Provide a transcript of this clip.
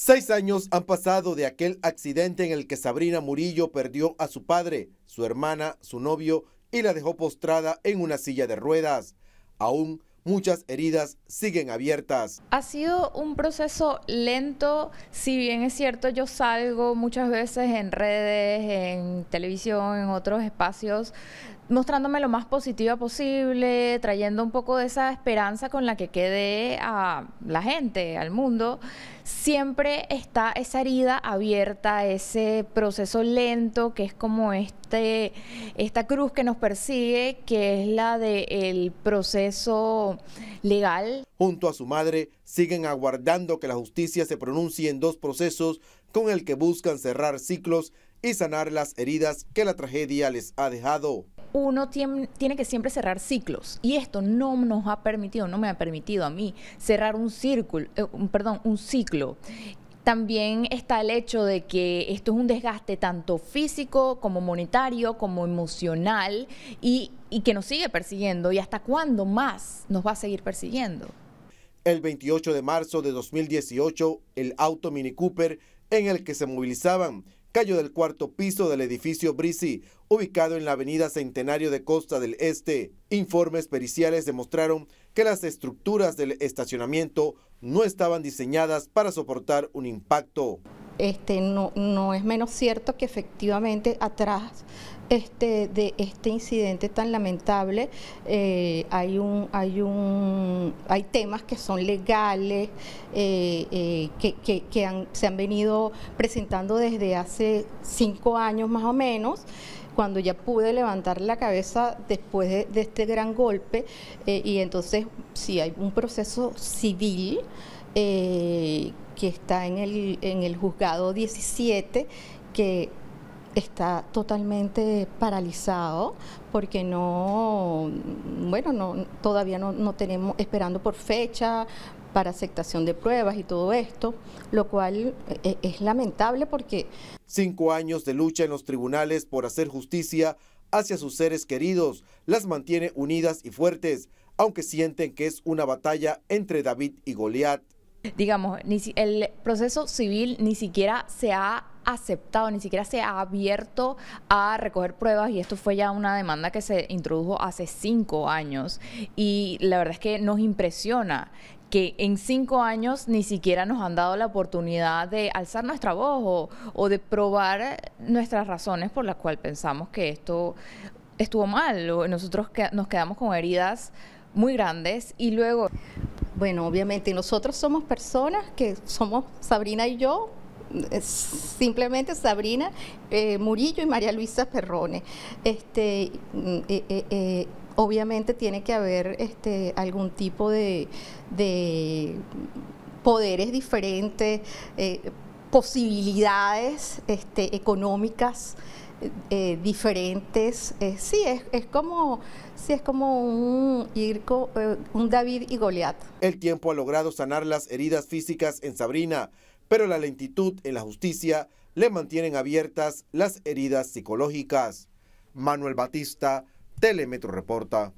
Seis años han pasado de aquel accidente en el que Sabrina Murillo perdió a su padre, su hermana, su novio y la dejó postrada en una silla de ruedas. Aún muchas heridas siguen abiertas. Ha sido un proceso lento, si bien es cierto, yo salgo muchas veces en redes, en televisión, en otros espacios, mostrándome lo más positiva posible, trayendo un poco de esa esperanza con la que quede a la gente, al mundo, siempre está esa herida abierta, ese proceso lento que es como este, esta cruz que nos persigue, que es la del el proceso legal. Junto a su madre, siguen aguardando que la justicia se pronuncie en dos procesos con el que buscan cerrar ciclos y sanar las heridas que la tragedia les ha dejado. Uno tiene, que siempre cerrar ciclos y esto no nos ha permitido, no me ha permitido a mí cerrar un círculo, eh, perdón, un ciclo también está el hecho de que esto es un desgaste tanto físico como monetario, como emocional y, que nos sigue persiguiendo y hasta cuándo más nos va a seguir persiguiendo. El 28 de marzo de 2018, el auto Mini Cooper en el que se movilizaban cayó del cuarto piso del edificio Brisi, ubicado en la avenida Centenario de Costa del Este. Informes periciales demostraron que las estructuras del estacionamiento no estaban diseñadas para soportar un impacto. Este, no, no es menos cierto que efectivamente atrás este, de este incidente tan lamentable eh, hay un hay un hay temas que son legales eh, eh, que, se han venido presentando desde hace cinco años más o menos cuando ya pude levantar la cabeza después de, este gran golpe y entonces si sí, hay un proceso civil que está en el, juzgado 17, que está totalmente paralizado porque no, bueno, no, todavía no, tenemos, esperando por fecha para aceptación de pruebas y todo esto, lo cual es, eh, es lamentable porque... Cinco años de lucha en los tribunales por hacer justicia hacia sus seres queridos las mantiene unidas y fuertes, aunque sienten que es una batalla entre David y Goliat digamos, ni el proceso civil ni siquiera se ha aceptado, ni siquiera se ha abierto a recoger pruebas y esto fue ya una demanda que se introdujo hace cinco años y la verdad es que nos impresiona que en cinco años ni siquiera nos han dado la oportunidad de alzar nuestra voz o, de probar nuestras razones por las cuales pensamos que esto estuvo mal. Nosotros nos quedamos con heridas muy grandes y luego bueno, obviamente nosotros somos personas que somos, Sabrina y yo, simplemente Sabrina eh, Murillo y María Luisa Perrone. Este, mm, eh, eh, obviamente tiene que haber este, algún tipo de, de poderes diferentes posibilidades este, económicas eh, eh, diferentes. Eh, sí, es, como, sí, es como un, un David y Goliat. El tiempo ha logrado sanar las heridas físicas en Sabrina, pero la lentitud en la justicia le mantienen abiertas las heridas psicológicas. Manuel Batista, Telemetro Reporta.